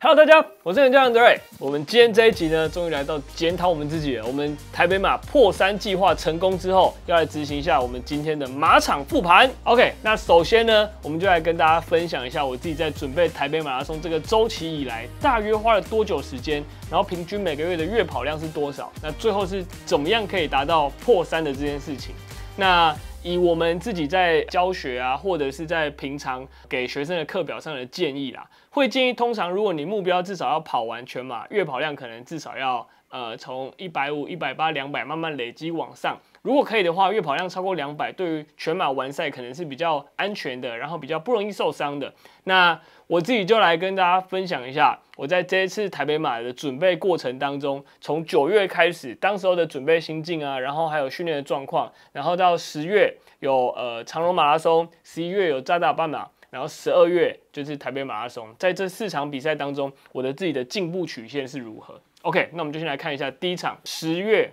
Hello，大家，我是你们家杨德瑞。我们今天这一集呢，终于来到检讨我们自己。我们台北马破三计划成功之后，要来执行一下我们今天的马场复盘。OK，那首先呢，我们就来跟大家分享一下我自己在准备台北马拉松这个周期以来，大约花了多久时间，然后平均每个月的月跑量是多少。那最后是怎么样可以达到破三的这件事情？那以我们自己在教学啊，或者是在平常给学生的课表上的建议啦。会建议，通常如果你目标至少要跑完全马，月跑量可能至少要呃从一百五、一百八、两百慢慢累积往上。如果可以的话，月跑量超过两百，对于全马完赛可能是比较安全的，然后比较不容易受伤的。那我自己就来跟大家分享一下，我在这一次台北马的准备过程当中，从九月开始，当时候的准备心境啊，然后还有训练的状况，然后到十月有呃长隆马拉松，十一月有扎达半马。然后十二月就是台北马拉松，在这四场比赛当中，我的自己的进步曲线是如何？OK，那我们就先来看一下第一场，十月。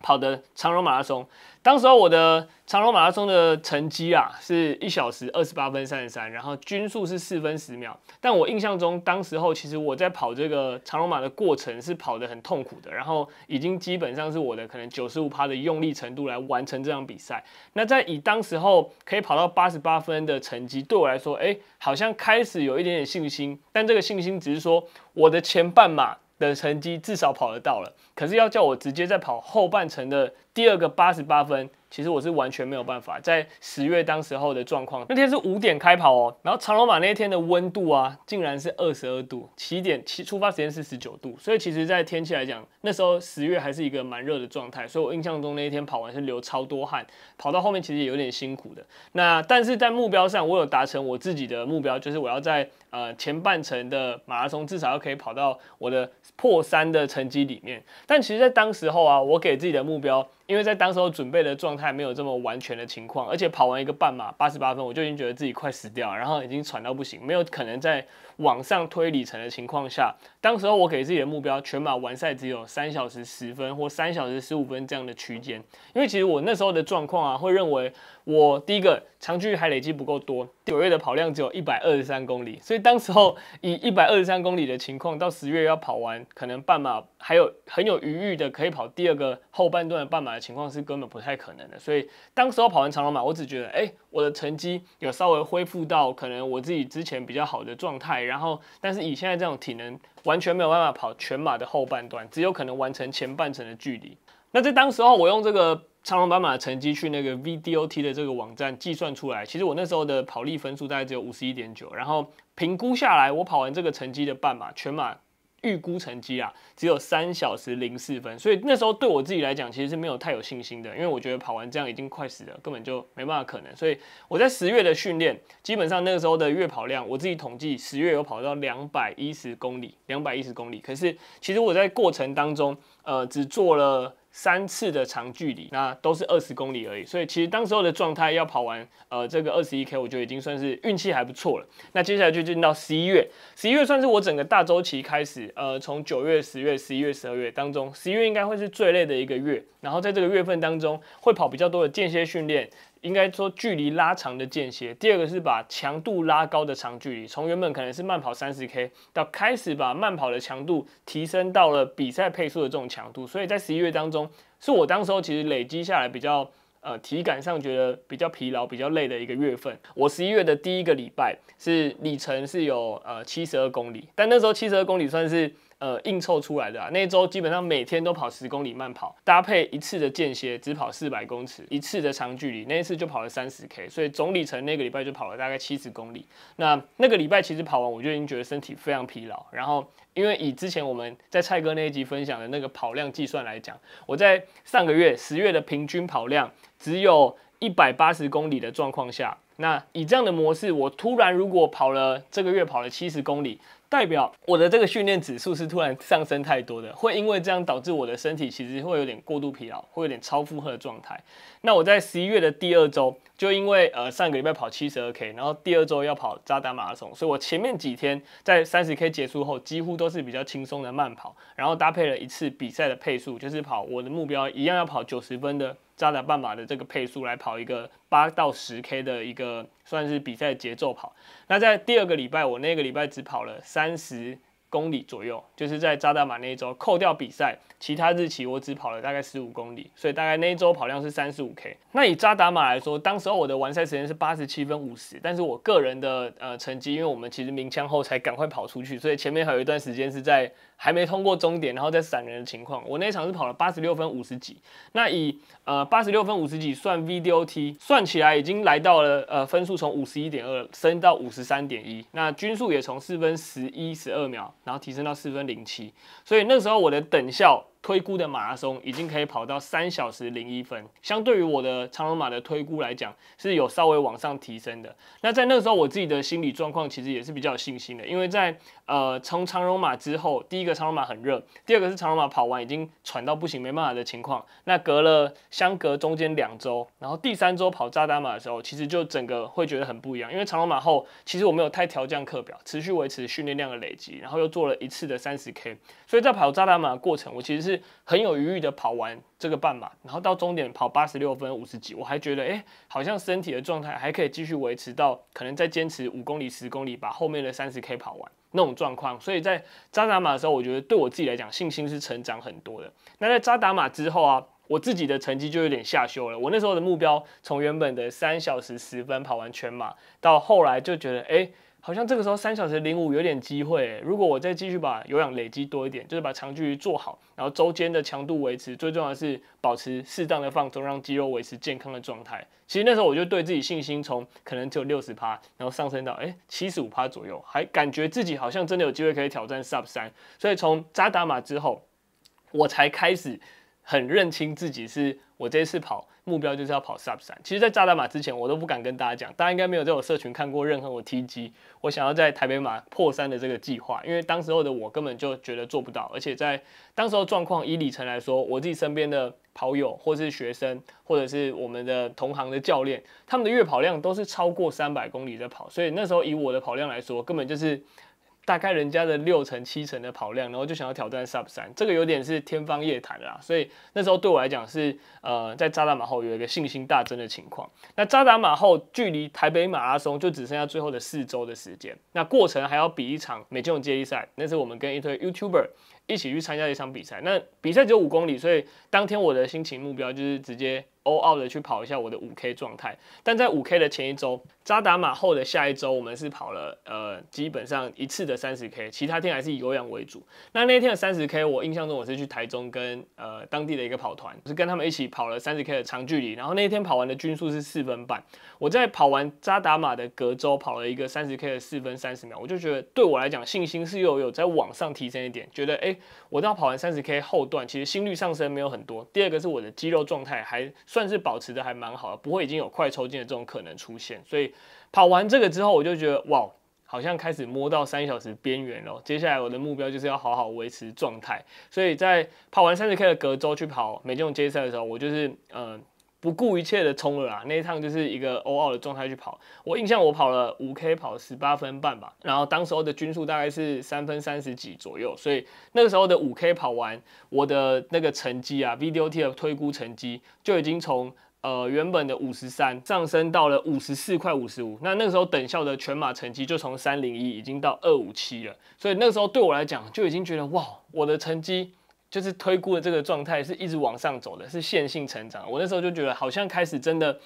跑的长隆马拉松，当时候我的长隆马拉松的成绩啊是一小时二十八分三十三，然后均速是四分十秒。但我印象中，当时候其实我在跑这个长隆马的过程是跑得很痛苦的，然后已经基本上是我的可能九十五趴的用力程度来完成这场比赛。那在以当时候可以跑到八十八分的成绩，对我来说，哎，好像开始有一点点信心，但这个信心只是说我的前半马。的成绩至少跑得到了，可是要叫我直接再跑后半程的第二个八十八分。其实我是完全没有办法，在十月当时候的状况，那天是五点开跑哦，然后长龙马那一天的温度啊，竟然是二十二度，起点其出发时间是十九度，所以其实在天气来讲，那时候十月还是一个蛮热的状态，所以我印象中那一天跑完是流超多汗，跑到后面其实也有点辛苦的。那但是在目标上，我有达成我自己的目标，就是我要在呃前半程的马拉松至少要可以跑到我的破三的成绩里面。但其实，在当时候啊，我给自己的目标。因为在当时候准备的状态没有这么完全的情况，而且跑完一个半马八十八分，我就已经觉得自己快死掉，然后已经喘到不行，没有可能在往上推里程的情况下，当时候我给自己的目标全马完赛只有三小时十分或三小时十五分这样的区间，因为其实我那时候的状况啊，会认为。我第一个长距离还累积不够多，九月的跑量只有一百二十三公里，所以当时候以一百二十三公里的情况，到十月要跑完，可能半马还有很有余裕的可以跑第二个后半段的半马的情况是根本不太可能的。所以当时候跑完长龙马，我只觉得，哎，我的成绩有稍微恢复到可能我自己之前比较好的状态。然后，但是以现在这种体能，完全没有办法跑全马的后半段，只有可能完成前半程的距离。那在当时候我用这个。长龙斑马的成绩去那个 VDOT 的这个网站计算出来，其实我那时候的跑力分数大概只有五十一点九，然后评估下来，我跑完这个成绩的半马全马预估成绩啊，只有三小时零四分，所以那时候对我自己来讲其实是没有太有信心的，因为我觉得跑完这样已经快死了，根本就没办法可能。所以我在十月的训练，基本上那个时候的月跑量，我自己统计十月有跑到两百一十公里，两百一十公里。可是其实我在过程当中，呃，只做了。三次的长距离，那都是二十公里而已，所以其实当时候的状态要跑完，呃，这个二十一 K，我觉得已经算是运气还不错了。那接下来就进到十一月，十一月算是我整个大周期开始，呃，从九月、十月、十一月、十二月当中，十一月应该会是最累的一个月。然后在这个月份当中，会跑比较多的间歇训练，应该说距离拉长的间歇，第二个是把强度拉高的长距离，从原本可能是慢跑三十 K 到开始把慢跑的强度提升到了比赛配速的这种强度，所以在十一月当中。是我当时候其实累积下来比较呃体感上觉得比较疲劳、比较累的一个月份。我十一月的第一个礼拜是里程是有呃七十二公里，但那时候七十二公里算是。呃，硬凑出来的啊！那周基本上每天都跑十公里慢跑，搭配一次的间歇，只跑四百公尺，一次的长距离，那一次就跑了三十 K，所以总里程那个礼拜就跑了大概七十公里。那那个礼拜其实跑完，我就已经觉得身体非常疲劳。然后，因为以之前我们在蔡哥那一集分享的那个跑量计算来讲，我在上个月十月的平均跑量只有一百八十公里的状况下，那以这样的模式，我突然如果跑了这个月跑了七十公里。代表我的这个训练指数是突然上升太多的，会因为这样导致我的身体其实会有点过度疲劳，会有点超负荷的状态。那我在十一月的第二周，就因为呃上个礼拜跑七十二 k，然后第二周要跑扎达马拉松，所以我前面几天在三十 k 结束后，几乎都是比较轻松的慢跑，然后搭配了一次比赛的配速，就是跑我的目标一样要跑九十分的。扎达半马的这个配速来跑一个八到十 K 的一个算是比赛节奏跑。那在第二个礼拜，我那个礼拜只跑了三十公里左右，就是在扎达马那一周扣掉比赛，其他日期我只跑了大概十五公里，所以大概那一周跑量是三十五 K。那以扎达马来说，当时候我的完赛时间是八十七分五十，但是我个人的呃成绩，因为我们其实鸣枪后才赶快跑出去，所以前面还有一段时间是在。还没通过终点，然后再散人的情况，我那场是跑了八十六分五十几。那以呃八十六分五十几算 VDO T，算起来已经来到了呃分数从五十一点二升到五十三点一，那均速也从四分十一十二秒，然后提升到四分零七。所以那时候我的等效。推估的马拉松已经可以跑到三小时零一分，相对于我的长龙马的推估来讲，是有稍微往上提升的。那在那个时候，我自己的心理状况其实也是比较有信心的，因为在呃从长龙马之后，第一个长龙马很热，第二个是长龙马跑完已经喘到不行没办法的情况，那隔了相隔中间两周，然后第三周跑扎达马的时候，其实就整个会觉得很不一样，因为长龙马后其实我没有太调降课表，持续维持训练量的累积，然后又做了一次的三十 K。所以在跑扎达马的过程，我其实是很有余裕的跑完这个半马，然后到终点跑八十六分五十几，我还觉得哎，好像身体的状态还可以继续维持到可能再坚持五公里、十公里，把后面的三十 K 跑完那种状况。所以在扎达马的时候，我觉得对我自己来讲，信心是成长很多的。那在扎达马之后啊，我自己的成绩就有点下修了。我那时候的目标从原本的三小时十分跑完全马，到后来就觉得哎。好像这个时候三小时零五有点机会。如果我再继续把有氧累积多一点，就是把长距离做好，然后周间的强度维持，最重要的是保持适当的放松，让肌肉维持健康的状态。其实那时候我就对自己信心从可能只有六十趴，然后上升到诶七十五趴左右，还感觉自己好像真的有机会可以挑战 sub 三。所以从扎达马之后，我才开始很认清自己是。我这次跑目标就是要跑 sub 三，其实，在扎达马之前，我都不敢跟大家讲，大家应该没有在我社群看过任何我 T G，我想要在台北马破三的这个计划，因为当时候的我根本就觉得做不到，而且在当时候状况以里程来说，我自己身边的跑友或是学生，或者是我们的同行的教练，他们的月跑量都是超过三百公里在跑，所以那时候以我的跑量来说，根本就是。大概人家的六成七成的跑量，然后就想要挑战 Sub 三，这个有点是天方夜谭啦。所以那时候对我来讲是，呃，在扎达马后有一个信心大增的情况。那扎达马后，距离台北马拉松就只剩下最后的四周的时间。那过程还要比一场美健接力赛，那是我们跟一堆 YouTuber 一起去参加一场比赛。那比赛只有五公里，所以当天我的心情目标就是直接。骄傲的去跑一下我的五 k 状态，但在五 k 的前一周，扎达马后的下一周，我们是跑了呃基本上一次的三十 k 其他天还是以有氧为主。那那天的三十 k 我印象中我是去台中跟呃当地的一个跑团，是跟他们一起跑了三十 k 的长距离。然后那天跑完的均速是四分半。我在跑完扎达马的隔周，跑了一个三十 k 的四分三十秒，我就觉得对我来讲信心是又有在往上提升一点，觉得哎，我到跑完三十 k 后段，其实心率上升没有很多。第二个是我的肌肉状态还算。算是保持的还蛮好，的，不会已经有快抽筋的这种可能出现。所以跑完这个之后，我就觉得哇，好像开始摸到三小时边缘了。接下来我的目标就是要好好维持状态。所以在跑完三十 K 的隔周去跑每这种街赛的时候，我就是嗯。不顾一切的冲了啊！那一趟就是一个欧奥的状态去跑，我印象我跑了五 K 跑十八分半吧，然后当时候的均速大概是三分三十几左右，所以那个时候的五 K 跑完，我的那个成绩啊，VDO T 的推估成绩就已经从呃原本的五十三上升到了五十四块五十五，那那个时候等效的全马成绩就从三零一已经到二五七了，所以那个时候对我来讲就已经觉得哇，我的成绩。就是推估的这个状态是一直往上走的，是线性成长。我那时候就觉得好像开始真的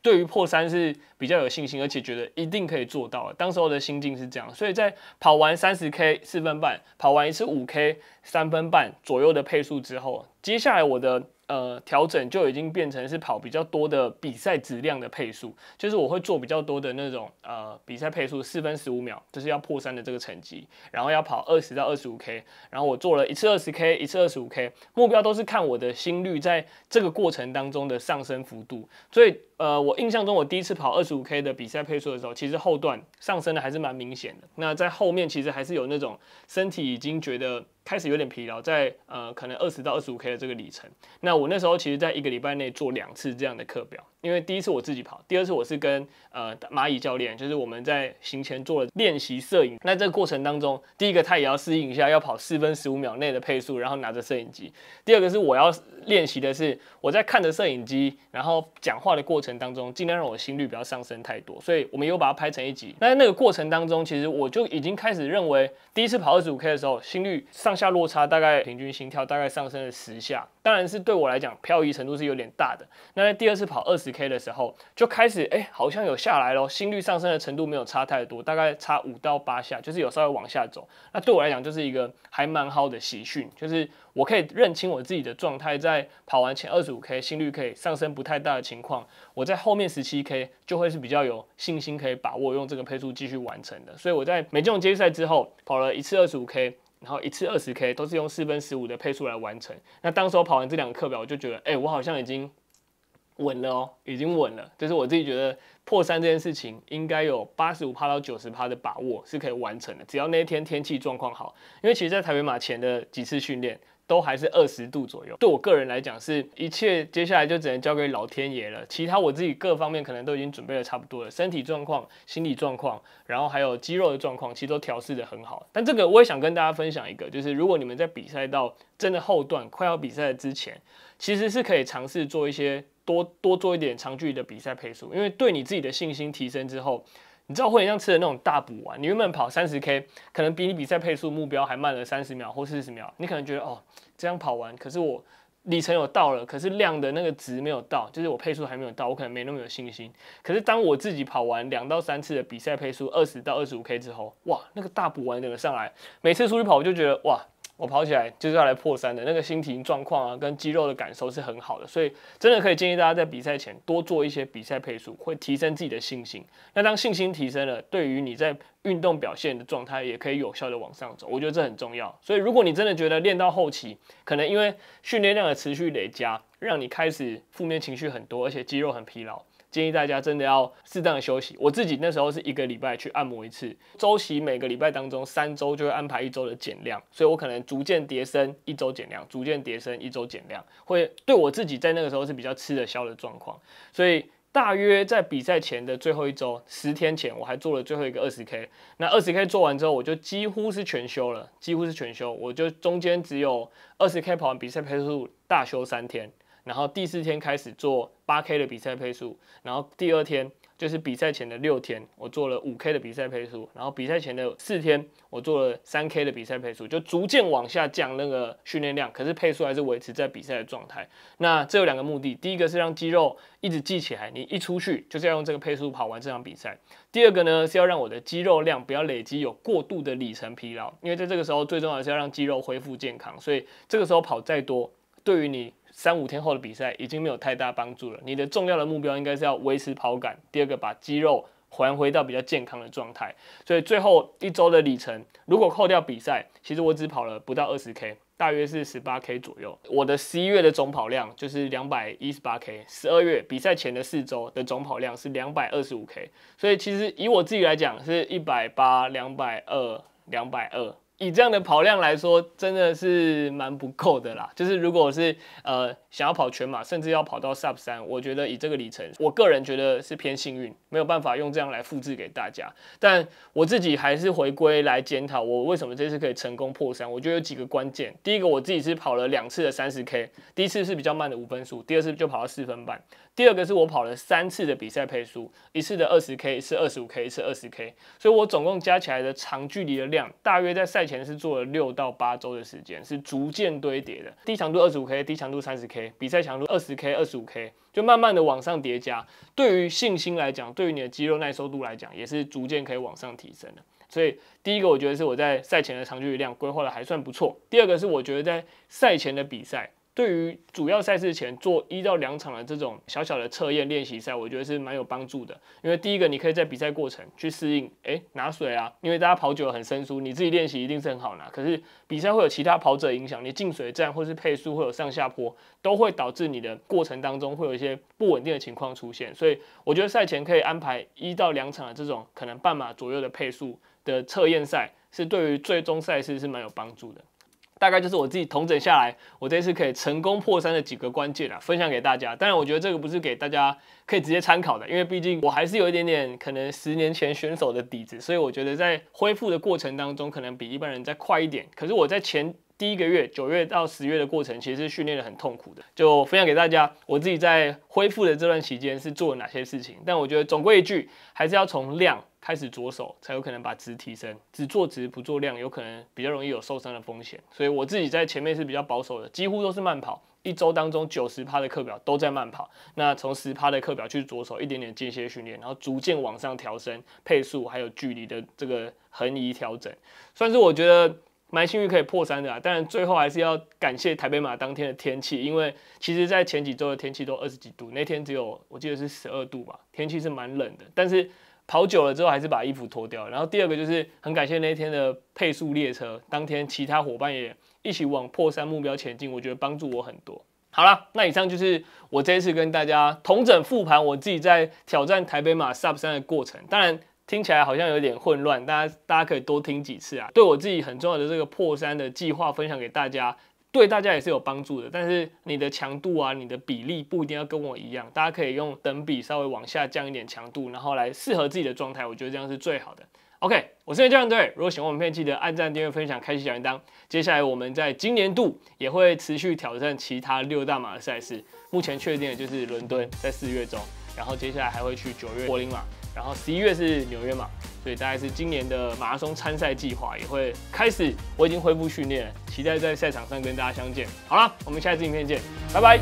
对于破三是比较有信心，而且觉得一定可以做到。当时候的心境是这样，所以在跑完三十 K 四分半，跑完一次五 K 三分半左右的配速之后，接下来我的。呃，调整就已经变成是跑比较多的比赛质量的配速，就是我会做比较多的那种呃比赛配速，四分十五秒，就是要破三的这个成绩，然后要跑二十到二十五 K，然后我做了一次二十 K，一次二十五 K，目标都是看我的心率在这个过程当中的上升幅度，所以。呃，我印象中，我第一次跑二十五 K 的比赛配速的时候，其实后段上升的还是蛮明显的。那在后面其实还是有那种身体已经觉得开始有点疲劳，在呃可能二十到二十五 K 的这个里程。那我那时候其实在一个礼拜内做两次这样的课表，因为第一次我自己跑，第二次我是跟呃蚂蚁教练，就是我们在行前做了练习摄影。那这个过程当中，第一个他也要适应一下，要跑四分十五秒内的配速，然后拿着摄影机；第二个是我要练习的是我在看着摄影机，然后讲话的过程。程当中，尽量让我心率不要上升太多，所以我们又把它拍成一集。那在那个过程当中，其实我就已经开始认为，第一次跑二十五 K 的时候，心率上下落差大概平均心跳大概上升了十下。当然是对我来讲，漂移程度是有点大的。那在第二次跑二十 K 的时候，就开始哎，好像有下来咯，心率上升的程度没有差太多，大概差五到八下，就是有稍微往下走。那对我来讲，就是一个还蛮好的喜讯，就是我可以认清我自己的状态，在跑完前二十五 K，心率可以上升不太大的情况，我在后面十七 K 就会是比较有信心可以把握用这个配速继续完成的。所以我在每种接力赛之后跑了一次二十五 K。然后一次二十 K 都是用四分十五的配速来完成。那当时我跑完这两个课表，我就觉得，哎，我好像已经稳了哦，已经稳了。就是我自己觉得破三这件事情，应该有八十五趴到九十趴的把握是可以完成的，只要那一天天气状况好。因为其实，在台北马前的几次训练。都还是二十度左右。对我个人来讲，是一切接下来就只能交给老天爷了。其他我自己各方面可能都已经准备的差不多了，身体状况、心理状况，然后还有肌肉的状况，其实都调试的很好。但这个我也想跟大家分享一个，就是如果你们在比赛到真的后段，快要比赛之前，其实是可以尝试做一些多多做一点长距离的比赛配速，因为对你自己的信心提升之后。你知道会很像吃的那种大补丸，你原本跑三十 K，可能比你比赛配速目标还慢了三十秒或四十秒，你可能觉得哦，这样跑完，可是我里程有到了，可是量的那个值没有到，就是我配速还没有到，我可能没那么有信心。可是当我自己跑完两到三次的比赛配速二十到二十五 K 之后，哇，那个大补丸怎个上来，每次出去跑我就觉得哇。我跑起来就是要来破三的那个心情状况啊，跟肌肉的感受是很好的，所以真的可以建议大家在比赛前多做一些比赛配速，会提升自己的信心。那当信心提升了，对于你在运动表现的状态也可以有效的往上走。我觉得这很重要。所以如果你真的觉得练到后期，可能因为训练量的持续累加，让你开始负面情绪很多，而且肌肉很疲劳。建议大家真的要适当的休息。我自己那时候是一个礼拜去按摩一次，周期每个礼拜当中三周就会安排一周的减量，所以我可能逐渐叠升一周减量，逐渐叠升一周减量，会对我自己在那个时候是比较吃得消的状况。所以大约在比赛前的最后一周，十天前我还做了最后一个二十 K。那二十 K 做完之后，我就几乎是全休了，几乎是全休，我就中间只有二十 K 跑完比赛，配速大休三天。然后第四天开始做八 K 的比赛配速，然后第二天就是比赛前的六天，我做了五 K 的比赛配速，然后比赛前的四天我做了三 K 的比赛配速，就逐渐往下降那个训练量，可是配速还是维持在比赛的状态。那这有两个目的，第一个是让肌肉一直记起来，你一出去就是要用这个配速跑完这场比赛。第二个呢是要让我的肌肉量不要累积有过度的里程疲劳，因为在这个时候最重要是要让肌肉恢复健康，所以这个时候跑再多对于你。三五天后的比赛已经没有太大帮助了。你的重要的目标应该是要维持跑感。第二个，把肌肉还回到比较健康的状态。所以最后一周的里程，如果扣掉比赛，其实我只跑了不到二十 K，大约是十八 K 左右。我的十一月的总跑量就是两百一十八 K，十二月比赛前的四周的总跑量是两百二十五 K。所以其实以我自己来讲，是一百八、两百二、两百二。以这样的跑量来说，真的是蛮不够的啦。就是如果是呃想要跑全马，甚至要跑到 sub 三，我觉得以这个里程，我个人觉得是偏幸运，没有办法用这样来复制给大家。但我自己还是回归来检讨，我为什么这次可以成功破三？我觉得有几个关键。第一个，我自己是跑了两次的三十 K，第一次是比较慢的五分数，第二次就跑到四分半。第二个是我跑了三次的比赛配速，一次的二十 K，一次二十五 K，一次二十 K，所以我总共加起来的长距离的量，大约在赛前是做了六到八周的时间，是逐渐堆叠的。低强度二十五 K，低强度三十 K，比赛强度二十 K、二十五 K，就慢慢的往上叠加。对于信心来讲，对于你的肌肉耐受度来讲，也是逐渐可以往上提升的。所以第一个我觉得是我在赛前的长距离量规划的还算不错。第二个是我觉得在赛前的比赛。对于主要赛事前做一到两场的这种小小的测验练习赛，我觉得是蛮有帮助的。因为第一个，你可以在比赛过程去适应，哎，拿水啊，因为大家跑久了很生疏，你自己练习一定是很好拿。可是比赛会有其他跑者影响，你进水站或是配速会有上下坡，都会导致你的过程当中会有一些不稳定的情况出现。所以我觉得赛前可以安排一到两场的这种可能半马左右的配速的测验赛，是对于最终赛事是蛮有帮助的。大概就是我自己统整下来，我这次可以成功破三的几个关键啊，分享给大家。当然，我觉得这个不是给大家可以直接参考的，因为毕竟我还是有一点点可能十年前选手的底子，所以我觉得在恢复的过程当中，可能比一般人再快一点。可是我在前。第一个月九月到十月的过程，其实是训练的很痛苦的，就分享给大家。我自己在恢复的这段期间是做了哪些事情？但我觉得总归一句，还是要从量开始着手，才有可能把值提升。只做值不做量，有可能比较容易有受伤的风险。所以我自己在前面是比较保守的，几乎都是慢跑。一周当中九十趴的课表都在慢跑。那从十趴的课表去着手一点点间歇训练，然后逐渐往上调升配速，还有距离的这个横移调整，算是我觉得。蛮幸运可以破三的，当然最后还是要感谢台北马当天的天气，因为其实，在前几周的天气都二十几度，那天只有我记得是十二度吧，天气是蛮冷的，但是跑久了之后还是把衣服脱掉。然后第二个就是很感谢那天的配速列车，当天其他伙伴也一起往破三目标前进，我觉得帮助我很多。好了，那以上就是我这一次跟大家同整复盘我自己在挑战台北马 Sub 山的过程，当然。听起来好像有点混乱，大家大家可以多听几次啊。对我自己很重要的这个破三的计划分享给大家，对大家也是有帮助的。但是你的强度啊，你的比例不一定要跟我一样，大家可以用等比稍微往下降一点强度，然后来适合自己的状态，我觉得这样是最好的。OK，我是教练队，如果喜欢我影片，记得按赞、订阅、分享、开启小铃铛。接下来我们在今年度也会持续挑战其他六大马的赛事，目前确定的就是伦敦在四月中，然后接下来还会去九月柏林马。然后十一月是纽约嘛，所以大概是今年的马拉松参赛计划也会开始。我已经恢复训练，期待在赛场上跟大家相见。好了，我们下一次影片见，拜拜。